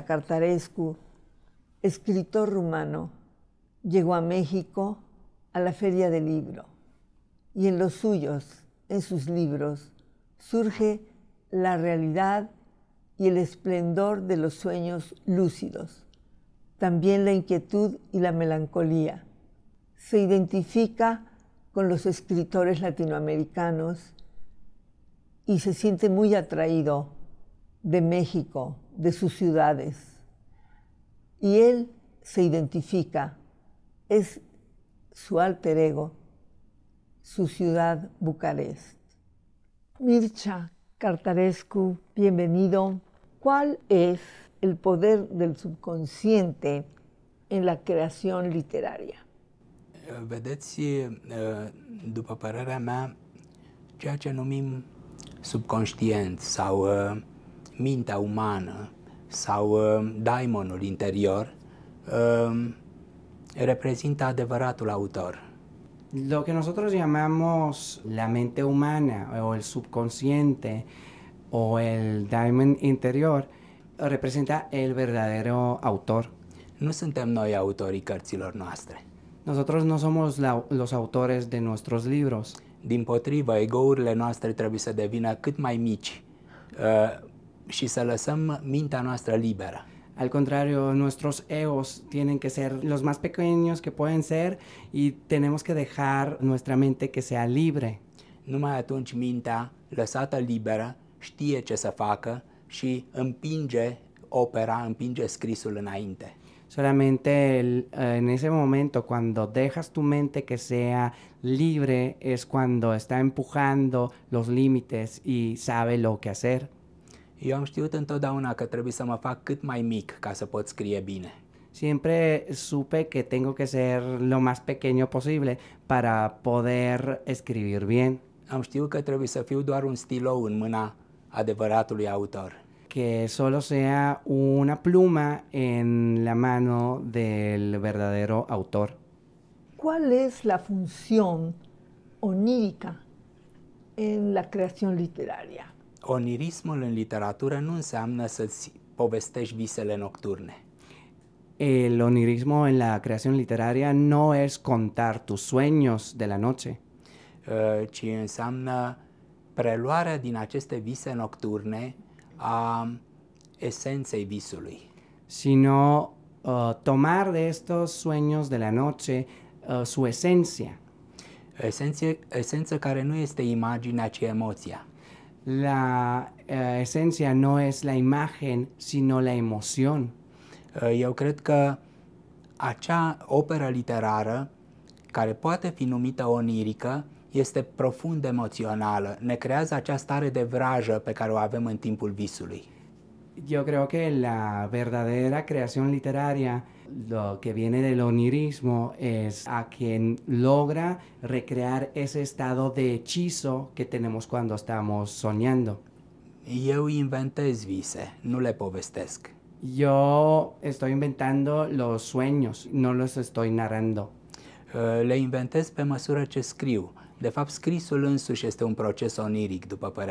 Cartarescu, escritor rumano, llegó a México a la Feria del Libro y en los suyos, en sus libros, surge la realidad y el esplendor de los sueños lúcidos, también la inquietud y la melancolía. Se identifica con los escritores latinoamericanos y se siente muy atraído de México, de sus ciudades. Y él se identifica, es su alter ego, su ciudad Bucarest. Mircha Cartarescu, bienvenido. ¿Cuál es el poder del subconsciente en la creación literaria. Eh, Vedeți, eh, după părerea mea, numim subconștient sau eh, mintea umană sau uh, daimonul interior um, reprezintă adevăratul autor. Lo que nosotros llamamos la mente humana o el subconsciente o el diamond interior representa el verdadero autor. Nu suntem noi autorii cărților noastre. Nosotros no somos la, los autores de nuestros libros. Din potrivă, egourile noastre trebuie să devină cât mai mici, uh, Si să lăsăm nuestra libera. Al contrario, nuestros egos tienen que ser los más pequeños que pueden ser y tenemos que dejar nuestra mente que sea libre. Numai atunci lăsată liberă știe ce să facă și opera, împinge scrisul Solamente eh, en ese momento, cuando dejas tu mente que sea libre, es cuando está empujando los límites y sabe lo que hacer. Eu întotdeauna Siempre supe que tengo que ser lo más pequeño posible para poder escribir bien. un que solo sea una pluma en la mano del verdadero autor. ¿Cuál es la función onírica en la creación literaria? Onirismul în literatură nu înseamnă să-ți povestești visele nocturne. El onirismo en la creación literaria no es contar tus sueños de la noche. Ă, ci înseamnă preluarea din aceste vise nocturne a esenței visului. Sino uh, tomar de estos sueños de la noche uh, su esencia. Esenție, esență care nu este imaginea, ci emoția la uh, esencia no es la imagen, sino la emoción. Eh, eu cred că acea operă literară, care poate fi numită onirică, este profund emoțională, ne creează acea stare de vrajă pe care o avem în timpul visului. Eu cred că la verdadera creación literaria lo que viene del onirismo es a quien logra recrear ese estado de hechizo que tenemos cuando estamos soñando. Yo inventé no le povestesc. Yo estoy inventando los sueños, no los estoy narrando. Eh, le inventez pe măsură ce scriu. De fapt, este un eh,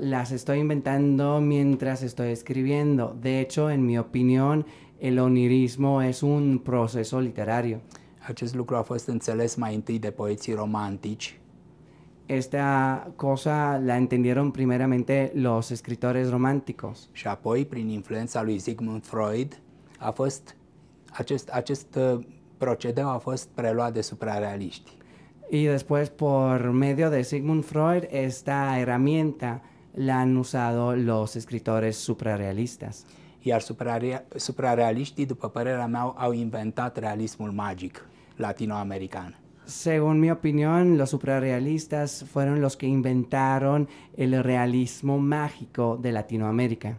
las estoy inventando mientras estoy escribiendo. De hecho, en mi opinión, el onirismo es un proceso literario. Acest lucru a fost înțeles mai întâi de poeții romantici. Esta cosa la entendieron primeramente los escritores románticos. Și apoi, prin influența lui Sigmund Freud, a fost acest, acest uh, procedeu a fost preluat de suprarealiști. Y después, por medio de Sigmund Freud, esta herramienta la han usado los escritores suprarealistas. Y iar suprarealiștii, după părerea mea, au inventat realismul magic latinoamericano. Según mi opinión, los suprarrealistas fueron los que inventaron el realismo mágico de Latinoamérica.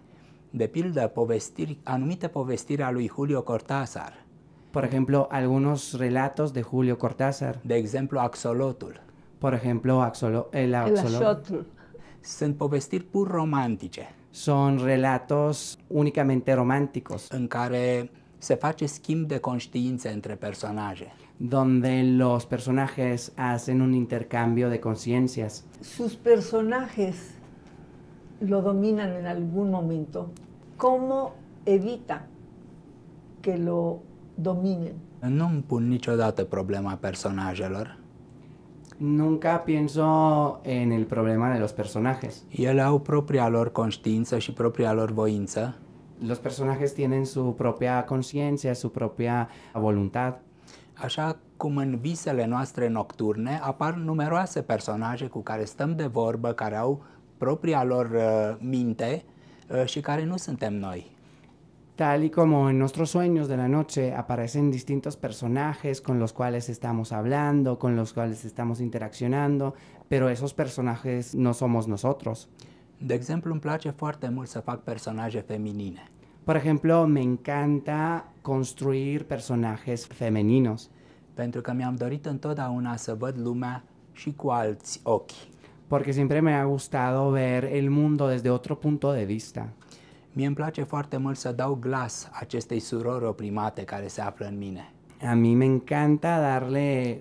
De pildă, povestiri, anumite povestiri a lui Julio Cortázar. Por ejemplo, algunos relatos de Julio Cortázar. De ejemplo, axolotl. Por ejemplo, Axolo, el Axolotl. El Axolotl. Sunt povestiri pur romantice son relatos únicamente románticos. En care se face schimb de conștiințe entre personajes Donde los personajes hacen un intercambio de conciencias. Sus personajes lo dominan en algún momento. ¿Cómo evita que lo dominen? No îmi pun niciodată problema personajes nunca pienso en el problema de los personajes. ¿Y au propria lor conștiință y propria lor voluntad. Los personajes tienen su propia conciencia, su propia voluntad. como en în le noastre nocturne apar numeroase personajes cu care stăm de vorbă, care au propria lor mente uh, minte uh, și care nu Tal y como en nuestros sueños de la noche aparecen distintos personajes con los cuales estamos hablando, con los cuales estamos interaccionando, pero esos personajes no somos nosotros. De personaje Por ejemplo, me encanta construir personajes femeninos. Pentru că mi-am dorit întotdeauna să văd lumea Porque siempre me ha gustado ver el mundo desde otro punto de vista. Mie îmi place foarte mult să dau glas acestei surori oprimate care se află în mine. A mi me encanta darle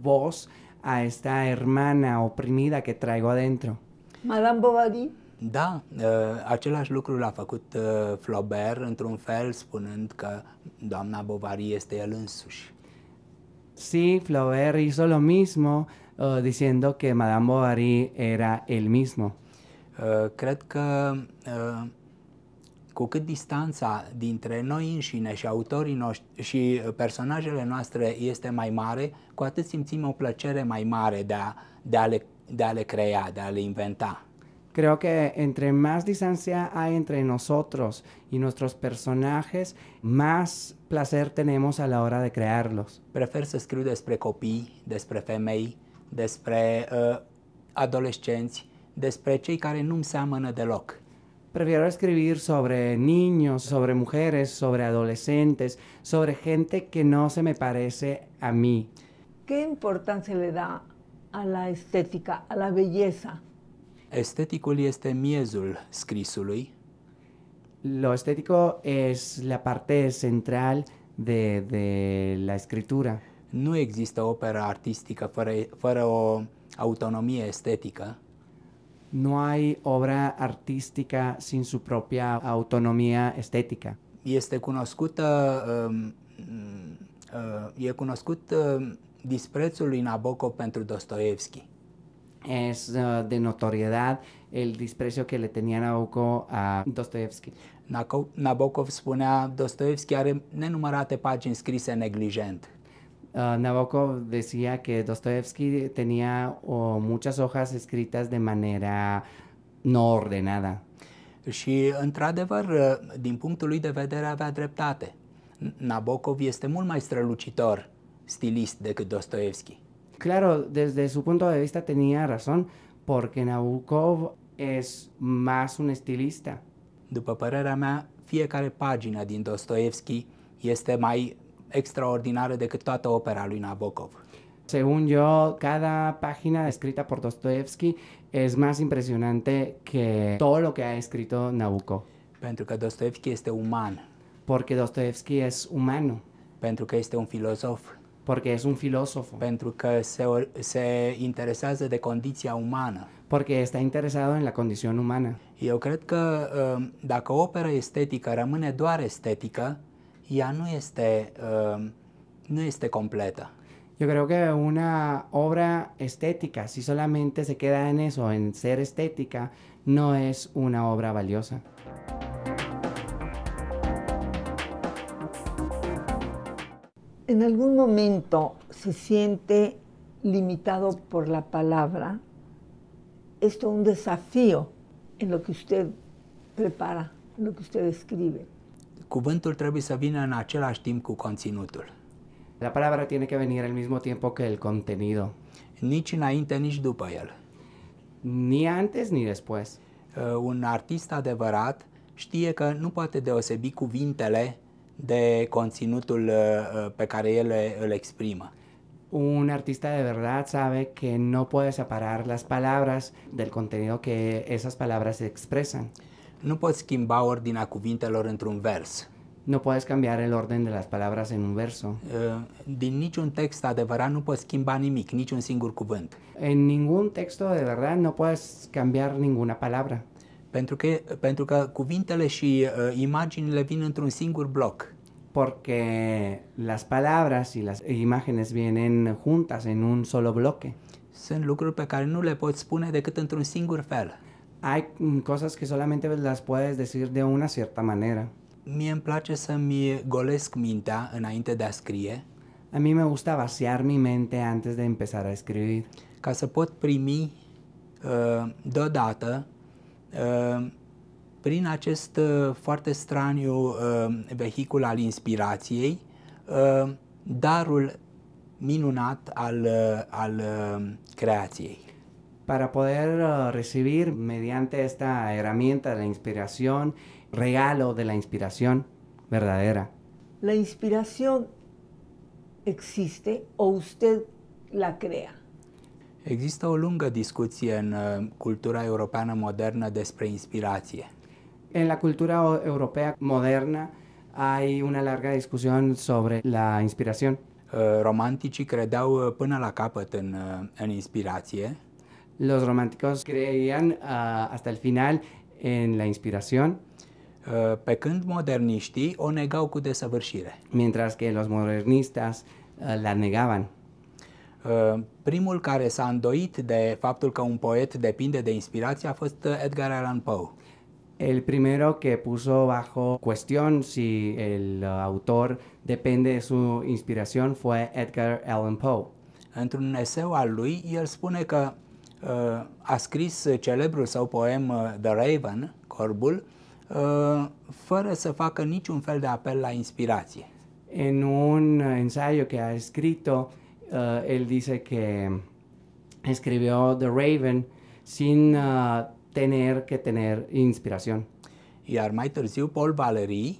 voz a esta hermana oprimida que traigo adentro. Madame Bovary? Da, uh, același lucru l-a făcut uh, Flaubert într-un fel, spunând că doamna Bovary este el însuși. Sí, Flaubert hizo lo mismo, uh, diciendo que Madame Bovary era el mismo. Uh, cred că uh, cu cât distanța dintre noi înșine și autorii noștri și uh, personajele noastre este mai mare, cu atât simțim o plăcere mai mare de a, de a, le, de a le crea, de a le inventa. Creo que entre más distancia hay entre nosotros y nuestros personajes, más placer tenemos a la hora de crearlos. Prefer să scriu despre copii, despre femei, despre uh, adolescenți, despre cei care nu-mi seamănă deloc. prefiero escribir sobre niños, sobre mujeres, sobre adolescentes, sobre gente que no se me parece a mí. ¿Qué importancia le da a la estética, a la belleza? Este Lo estético es la parte central de, la escritura. No existe ópera artística fuera, fuera autonomía estética. no hay obra artística sin su propia estética. estetică. Este cunoscută, uh, um, uh, e cunoscut uh, disprețul lui Nabokov pentru Dostoevski. Es uh, de notoriedad el desprecio que le tenía Nabokov a Dostoevski. Nabokov spunea, Dostoevski are nenumărate pagini scrise neglijent. Ah, Nabokov decía que Dostoevsky tenía muchas hojas escritas de manera no ordenada. Și, într-adevăr, eh, din punctul lui de vedere avea dreptate. Nabokov este mult mai strălucitor stilist decât Dostoevski. Claro, desde su punto de vista tenía razón, porque Nabokov es más un estilista. După părerea mea, fiecare página de Dostoevski este mai que decât toată opera lui Nabokov. Según yo, cada página escrita por Dostoevsky es más impresionante que todo lo que ha escrito Nabucco. Pentru Dostoevsky este uman. Porque Dostoevsky es humano. Pentru că este un filósofo. Porque es un filósofo. Pentru se, se interesează de condiția umană. Porque está interesado en la condición humana. Yo creo que că uh, dacă opera estética rămâne doar estética, ya em, no esté completa. Yo creo que una obra estética, si solamente se queda en eso, en ser estética, no es una obra valiosa. ¿En algún momento se siente limitado por la palabra? Esto es un desafío en lo que usted prepara, en lo que usted escribe. cuvântul trebuie să vină în același timp cu conținutul. La palabra tiene que venir al mismo tiempo que el contenido. Nici înainte, nici după el. Ni antes ni después. Uh, Un artist adevărat știe că nu poate deosebi cuvintele de conținutul uh, uh pe care el îl exprimă. Un artista de verdad sabe que no puede separar las palabras del contenido que esas palabras expresan. Uh, nu poți schimba ordinea cuvintelor într-un vers. Nu poți schimba el orden de las palabras en un verso. Ă, din niciun text adevărat nu poți schimba nimic, niciun singur cuvânt. En ningún texto de verdad no puedes cambiar ninguna palabra. Pentru că, pentru că cuvintele și uh, imaginile vin într-un singur bloc. Porque las palabras y las imágenes vienen juntas en un solo bloque. Sunt lucruri pe care nu le poți spune decât într-un singur fel hay cosas que solamente las puedes decir de una cierta manera. Mie îmi place să-mi golesc mintea înainte de a scrie. A mí me gusta vaciar mi mente antes de empezar a escribir. Ca să pot primi uh, deodată uh, prin acest uh, foarte straniu uh, vehicul al inspirației uh, darul minunat al, uh, al uh, creației. para poder uh, recibir mediante esta herramienta de la inspiración, regalo de la inspiración verdadera. La inspiración existe o usted la crea? Existe o larga discusión en uh, la cultura europeană modernă despre inspirație. En la cultura europea moderna hay una larga discusión sobre la inspiración. Románticos uh, romanticii credeau până la capăt în, în los románticos creían ah, hasta el final en la inspiración. Eh, pe când moderniștii o negau cu desăvârșire. Mientras que los modernistas eh, la negaban. Eh, primul care s-a îndoit de faptul că un poet depinde de inspirație a fost Edgar Allan Poe. El primero que puso bajo cuestión si el autor depende de su inspiración fue Edgar Allan Poe. Într-un eseu al lui, el spune că Uh, a scris uh, celebrul său poem uh, The Raven, Corbul, fără să facă niciun fel de apel la inspirație. En un ensayo que ha escrito, uh, él dice que escribió The Raven sin uh, tener que tener inspiración. Iar mai târziu Paul Valery,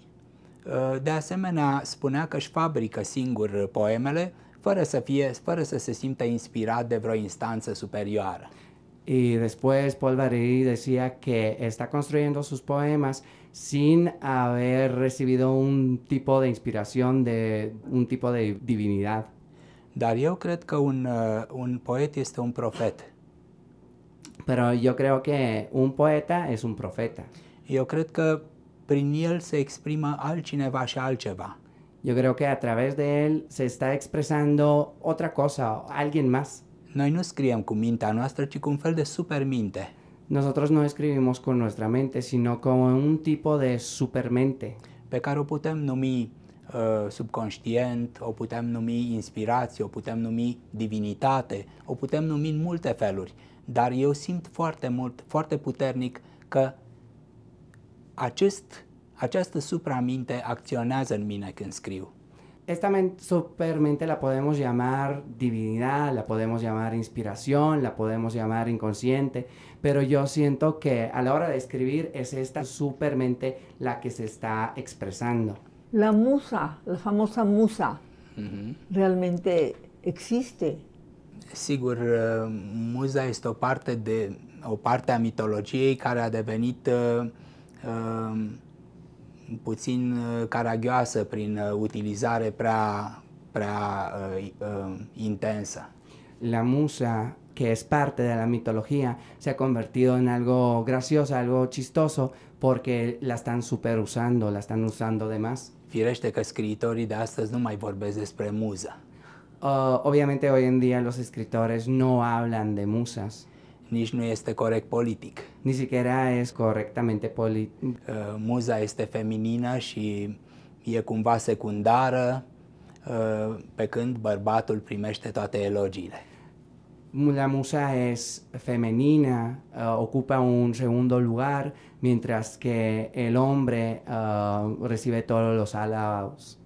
de asemenea, spunea că își fabrică singur poemele, fără să, fie, fără să se simtă inspirat de vreo instanță superioară. Y después Paul Valéry decía que está construyendo sus poemas sin haber recibido un tipo de inspiración de un tipo de divinidad. Dar yo que un, uh, un poeta este un profeta. Pero yo creo que un poeta es un profeta. Yo creo que prin él se exprima y și altceva. yo creo que a través de él se está expresando otra cosa, alguien más. Noi nu scriem cu mintea noastră, ci cu un fel de superminte. Nosotros no escribimos con nuestra mente, sino como un tipo de supermente. Pe care o putem numi uh, subconștient, o putem numi inspirație, o putem numi divinitate, o putem numi în multe feluri. Dar eu simt foarte mult, foarte puternic că acest Esta supraminte acționează en mine que escribo? Esta supermente la podemos llamar divinidad, la podemos llamar inspiración, la podemos llamar inconsciente, pero yo siento que a la hora de escribir es esta mente la que se está expresando. La musa, la famosa musa, realmente existe. Sigur, eh, Musa es este o parte, de, o parte a mitología care a devenit eh, eh, puțin uh, prin uh, utilizare prea, prea uh, intensa. La musa que es parte de la mitología, se ha convertido en algo gracioso, algo chistoso, porque la están super usando, la están usando de más. Firește că scriitorii de astăzi nu mai despre obviamente hoy en día los escritores no hablan de musas. nici nu este corect politic. Nici era es corectamente politic. Uh, muza este feminină și e cumva secundară, uh, pe când bărbatul primește toate elogiile. La musa es femenina, uh, ocupa un segundo lugar, mientras que el hombre uh, recibe todos los halagos.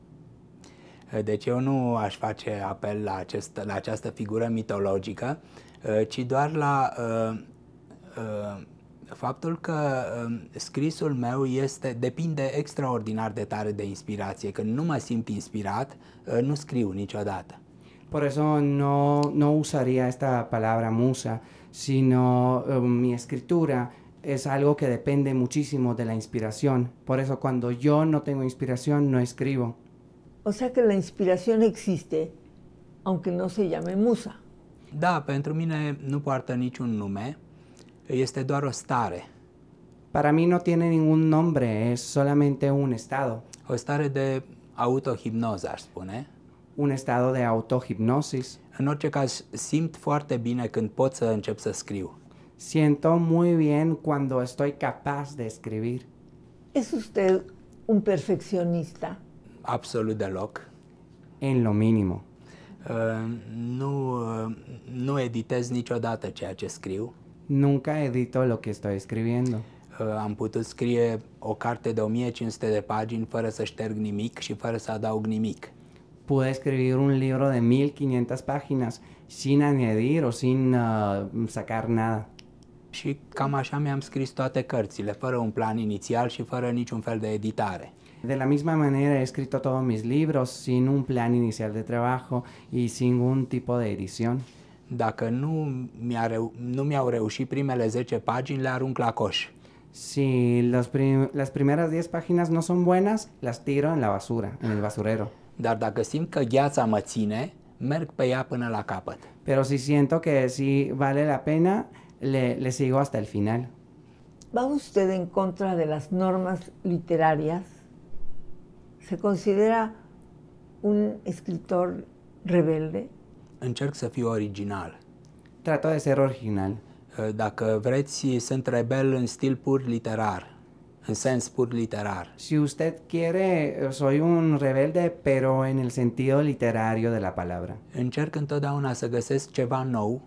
Uh, deci eu nu aș face apel la, acest, la această figură mitologică, uh, Eh, ci doar la eh, eh, faptul că ehm, scrisul meu este, depinde extraordinar de tare de inspirație. Când nu mă simt inspirat, nu scriu niciodată. Por eso no, no usaría esta palabra musa, sino mi escritura es algo que depende muchísimo de la inspiración. Por eso cuando yo no tengo inspiración, no escribo. O sea que la inspiración existe, aunque no se llame musa. Da, pentru mine nu poartă niciun nume, este doar o stare. Para mí no tiene ningún nombre, es solamente un estado. O stare de autohipnoză, aș spune. Un estado de autohipnosis. În orice caz, simt foarte bine când pot să încep să scriu. Siento muy bien cuando estoy capaz de escribir. ¿Es usted un perfeccionista? Absolut deloc. En lo mínimo nu, nu editez niciodată ceea ce scriu. Nunca edito lo que estoy escribiendo. Uh, am putut scrie o carte de 1500 de pagini fără să șterg nimic și fără să adaug nimic. Pude escribir un libro de 1500 páginas sin añadir o sin uh, sacar nada. Și cam așa mi-am scris toate cărțile, fără un plan inițial și fără niciun fel de editare. De la misma manera he escrito todos mis libros sin un plan inicial de trabajo y sin ningún tipo de edición. que no me a 10 pagini, le la coș. Si las primeras 10 páginas no son buenas, las tiro en la basura, en el basurero. Dar simt că gheața mă ține, merg pe ea la capăt. Pero si siento que sí vale la pena, le, le sigo hasta el final. ¿Va usted en contra de las normas literarias? se considera un escritor rebelde? Încerc se fiu original. Trato de ser original. Dacă vreți, e sunt rebel în stil pur literar, în sens pur literar. Si usted quiere, soy un rebelde, pero en el sentido literario de la palabra. Încerc întotdeauna să găsesc ceva nou.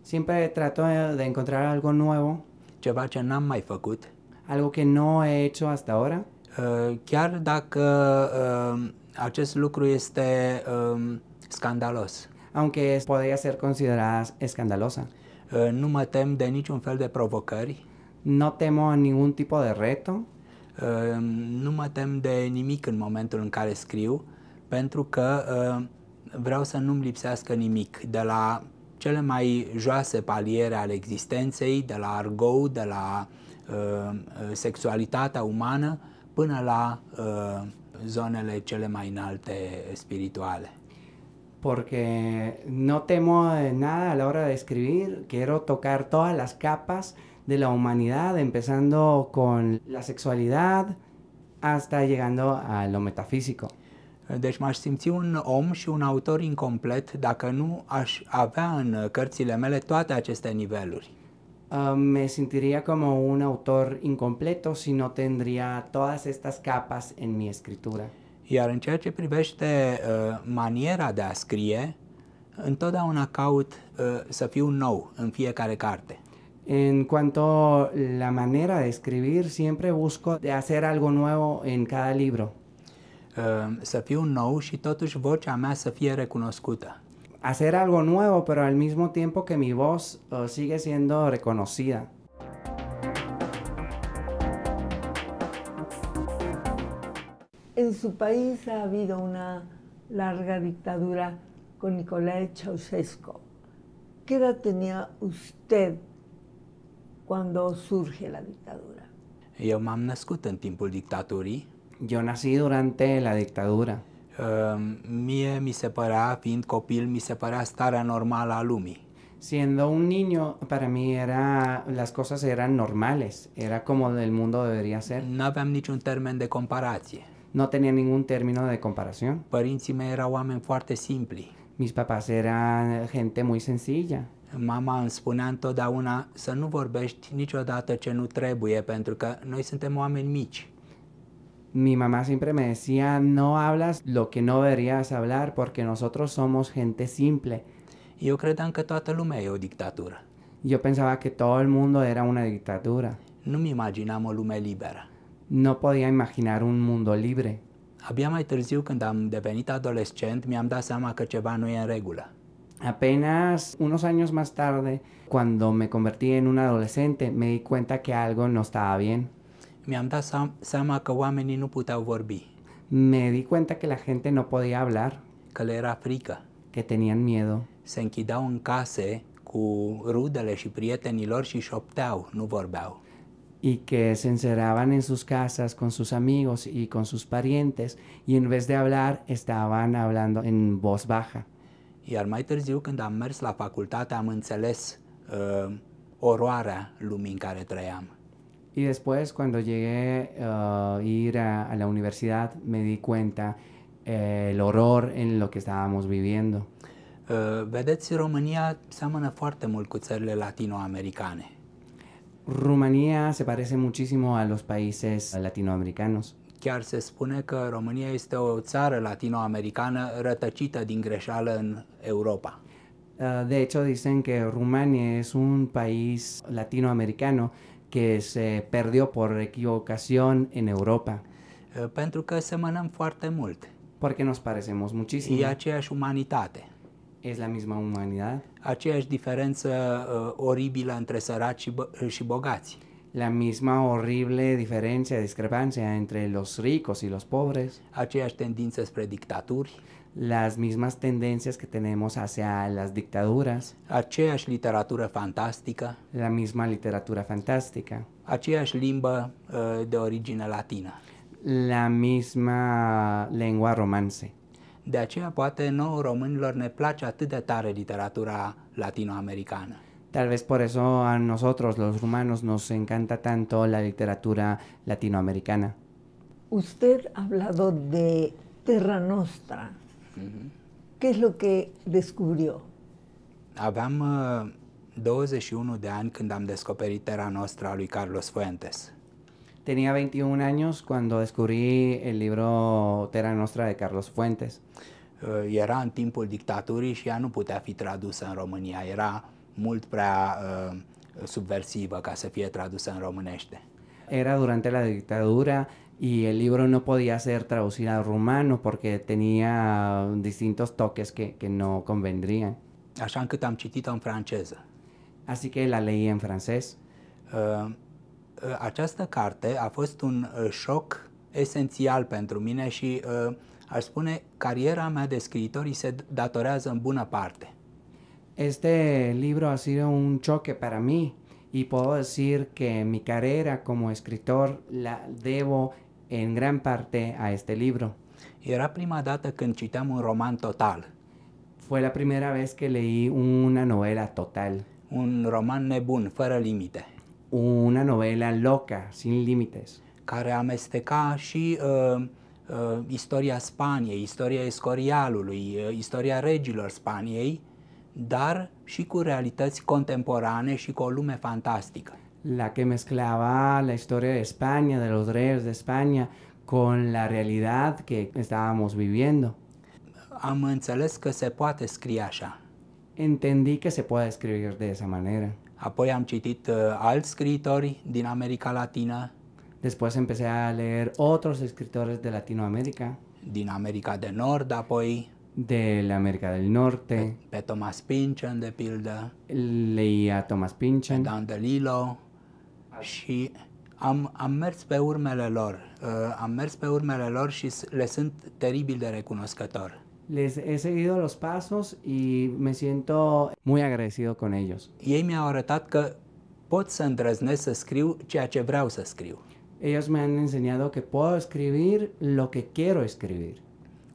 Siempre trato de encontrar algo nuevo. Ceva ce n-am mai făcut. Algo que no he hecho hasta ahora. Uh, chiar dacă uh, acest lucru este um, scandalos. Aunque podría ser considerada escandalosa. Uh, nu mă tem de niciun fel de provocări. No temo ningún tipo de reto. Nu mă tem de nimic în momentul în care scriu, pentru că vreau să nu-mi lipsească nimic de la cele mai joase paliere ale existenței, de la argou, de la uh, sexualitatea umană, până la uh, zonele cele mai înalte spirituale. Porque no temo de nada a la hora de escribir, quiero tocar todas las capas de la humanidad, empezando con la sexualidad hasta llegando a lo metafísico. Deci m-aș simți un om și un autor incomplet dacă nu aș avea în cărțile mele toate aceste niveluri. Ah, me sentiría como un autor incompleto si no tendría todas estas capas en mi escritura. Iar în ceea ce privește uh, maniera de a scrie, întotdeauna caut uh, să fiu nou în fiecare carte. En cuanto la manera de escribir, siempre busco de hacer algo nuevo en cada libro. Uh, să fiu nou și totuși vocea mea să fie recunoscută hacer algo nuevo, pero al mismo tiempo que mi voz uh, sigue siendo reconocida. En su país ha habido una larga dictadura con Nicolás Ceausescu. ¿Qué edad tenía usted cuando surge la dictadura? Yo en tiempo dictadura. Yo nací durante la dictadura mie mi separa. părea, fiind copil, mi se părea starea normală a lumii. Siendo un niño, para mí era, las cosas eran normales, era como el mundo debería ser. No aveam niciun termen de comparație. No tenía ningún término de comparación. Părinții mei erau oameni foarte simpli. Mis papás eran gente muy sencilla. Mama îmi spunea una să nu vorbești niciodată ce nu trebuie, pentru că noi suntem oameni mici. Mi mamá siempre me decía, no hablas lo que no deberías hablar porque nosotros somos gente simple. Yo creía que todo este Lumea era dictadura. Yo pensaba que todo el mundo era una dictadura. No me imaginamos lume libre. No podía imaginar un mundo libre. Abia mai târziu, când am devenit adolescent, mi-am dat seama că ceva Apenas unos años más tarde, cuando me convertí en un adolescente, me di cuenta que algo no estaba bien mi-am sam seama no oamenii nu puteau vorbi. Me di cuenta que la gente no podía hablar. que le era frica, Que tenían miedo. Se închideau în case cu rudele și prietenilor și șopteau, nu vorbeau. Y que se encerraban en sus casas con sus amigos y con sus parientes y en vez de hablar estaban hablando en voz baja. Iar mai târziu când am mers la facultate am înțeles uh, eh, oroarea lumii în care trăiam. Y después, cuando llegué eh, a ir a, la universidad, me di cuenta eh, el horror en lo que estábamos viviendo. Uh, vedeți, România seamănă foarte mult cu țările latinoamericane. Rumanía se parece muchísimo a los países latinoamericanos. Chiar se spune că România este o țară latinoamericană rătăcită din greșeală în Europa. Eh, de hecho, dicen que Rumania es un país latinoamericano que se perdió por equivocación en Europa. Eh, pentru că semănăm foarte mult. Porque nos parecemos muchísimo. E aceeași umanitate. Es la misma humanidad. Aceeași diferență uh, oribilă între săraci și, eh, și bogați. La misma horrible diferencia, discrepancia entre los ricos y los pobres. Aceeași tendințe spre dictaturi las mismas tendencias que tenemos hacia las dictaduras. literatura fantástica, La misma literatura fantástica. La misma uh, de origen latina, La misma lengua romance. De no de literatura latinoamericana. Tal vez por eso a nosotros los romanos, nos encanta tanto la literatura latinoamericana. Usted ha hablado de Terra Nostra. ¿Qué es lo que descubrió? Habíamos eh, 21 de ani când am Terra Nostra de Carlos Fuentes. Tenía 21 años cuando descubrí el libro Terra Nostra de Carlos Fuentes. y eh, era un tiempo dictaturii y ea no podía fi tradusă în România. Era mult prea eh, subversiva ca să fie tradusă în Era durante la dictadura y el libro no podía ser traducido a rumano porque tenía distintos toques que, que no convendrían. Așa am citit în franceză. Así que la leí en francés. Uh, uh această carte a fost un shock uh, esencial esențial pentru mine și uh, aș spune cariera mea de scriitor se datorează în bună parte. Este libro ha sido un choque para mí y puedo decir que mi carrera como escritor la debo en gran parte a este libro. Era prima dată când citeam un roman total. Fue la primera vez que leí una novela total. Un roman nebun, fără limite. Una novela loca, sin límites. Care amesteca și uh, uh, istoria Spaniei, istoria escorialului, uh, istoria regilor Spaniei, dar și cu realități contemporane și cu o lume fantastică. la que mezclaba la historia de España, de los reyes de España, con la realidad que estábamos viviendo. Am înțeles că se poate scrie Entendí que se puede escribir de esa manera. Apoi am citit uh, alți din America Después empecé a leer otros escritores de Latinoamérica. Din America de Nord, apoi de la América del Norte. De Thomas Pynchon, de Pilda. Leía Thomas Pynchon. Pe Dan DeLillo. și am, am mers pe urmele lor, uh, am mers pe urmele lor și le sunt teribil de recunoscător. Les he seguido los pasos y me siento muy agradecido con ellos. Ei mi-au arătat că pot să îndrăznesc să scriu ceea ce vreau să scriu. Ellos me han enseñado que puedo escribir lo que quiero escribir.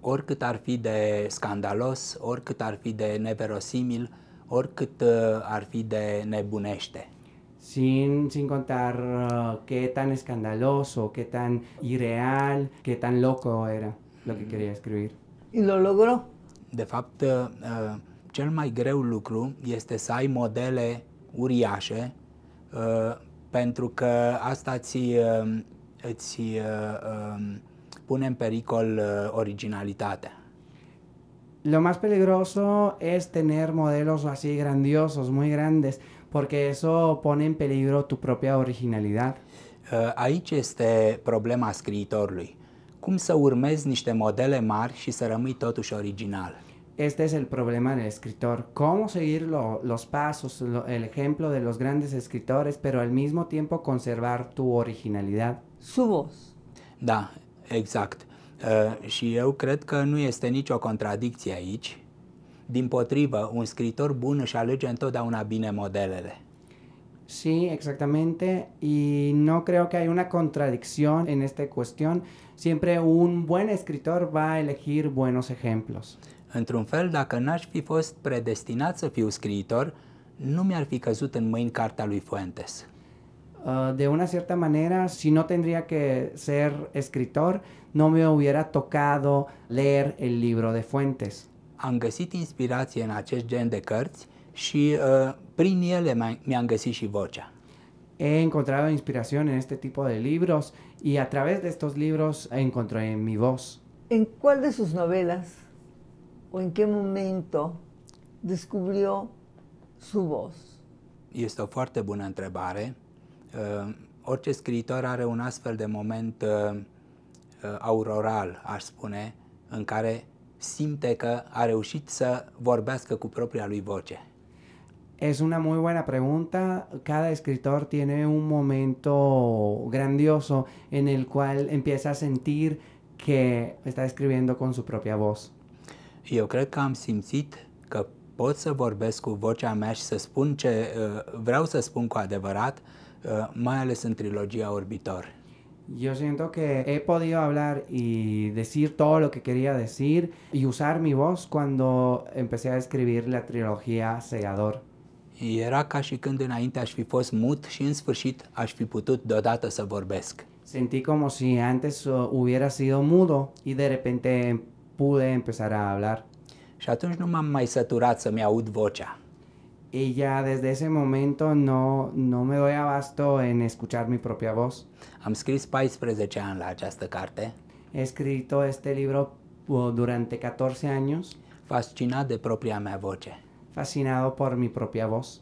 Oricât ar fi de scandalos, oricât ar fi de neverosimil, oricât uh, ar fi de nebunește sin, sin contar uh, qué tan escandaloso, qué tan irreal, qué tan loco era lo que quería escribir. ¿Y lo logró? De fapt, uh, uh cel mai greu lucru este să ai modele uriașe, uh, pentru că asta ți, uh, îți uh, um, pune în pericol uh, originalitatea. Lo más peligroso es tener modelos así grandiosos, muy grandes, porque eso pone en peligro tu propia originalidad. Eh, aici este problema scriitorului. Cum să urmezi niște modele mari și să rămâi totuși original? Este es el problema del escritor. ¿Cómo seguir los pasos, el ejemplo de los grandes escritores, pero al mismo tiempo conservar tu originalidad? Su voz. Da, exact. Y yo creo que no nu este nicio contradicție Din potrivă, un scriitor bun își alege întotdeauna bine modelele. Sí, exactamente. Y no creo que haya una contradicción en esta cuestión. Siempre un buen escritor va a elegir buenos ejemplos. Într-un fel, dacă n-aș fi fost predestinat să fiu scriitor, nu mi-ar fi căzut în mâini cartea lui Fuentes. Uh, de una cierta manera, si no tendría que ser escritor, no me hubiera tocado leer el libro de Fuentes. am găsit inspirație în acest gen de cărți și uh, prin ele mi-am găsit și vocea. He encontrado inspiración en este tipo de libros y a través de estos libros encontré mi voz. ¿En cuál de sus novelas o en qué momento descubrió su voz? Este o foarte bună întrebare. Uh, orice scriitor are un astfel de moment uh, uh auroral, aș spune, în care simte că a reușit să vorbească cu propria lui voce? Es una muy buena pregunta. Cada escritor tiene un momento grandioso en el cual empieza a sentir que está escribiendo con su propia voz. Eu cred că am simțit că pot să vorbesc cu vocea mea și să spun ce uh, vreau să spun cu adevărat, uh, mai ales în trilogia Orbitor. Yo siento que he podido hablar y decir todo lo que quería decir y usar mi voz cuando empecé a escribir la trilogía Segador. Era ca și când înainte aș fi fost mut și în sfârșit aș fi putut deodată să vorbesc. Sentí como si antes uh, hubiera sido mudo y de repente pude empezar a hablar. Ya atunci nu m saturado mai săturat să-mi aud vocea y ya desde ese momento no, no me doy abasto en escuchar mi propia voz. Am scris 14 ani la această carte. He escrito este libro uh, durante 14 años. Fascinat de propia mea voce. Fascinado por mi propia voz.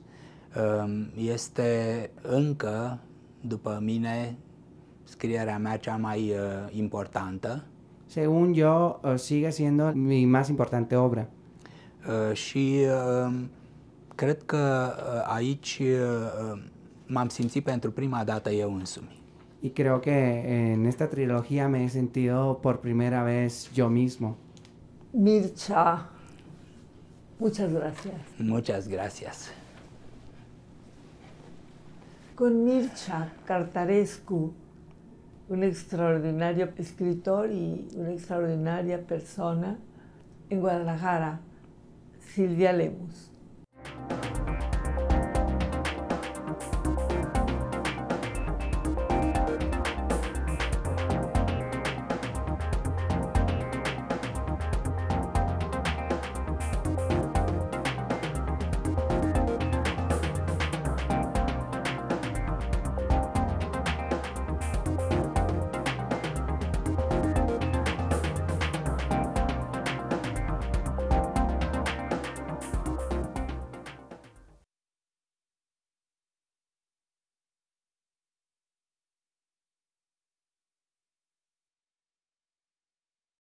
Este încă, după mine, scrierea mea cea mai uh, importantă. Según yo, uh, sigue siendo mi más importante obra. Și Creo que uh, aquí uh, me am simțit pentru prima dată eu însumi. Y creo que en esta trilogía me he sentido por primera vez yo mismo. Mircha, muchas gracias. Muchas gracias. Con Mircha Cartarescu, un extraordinario escritor y una extraordinaria persona, en Guadalajara, Silvia Lemus.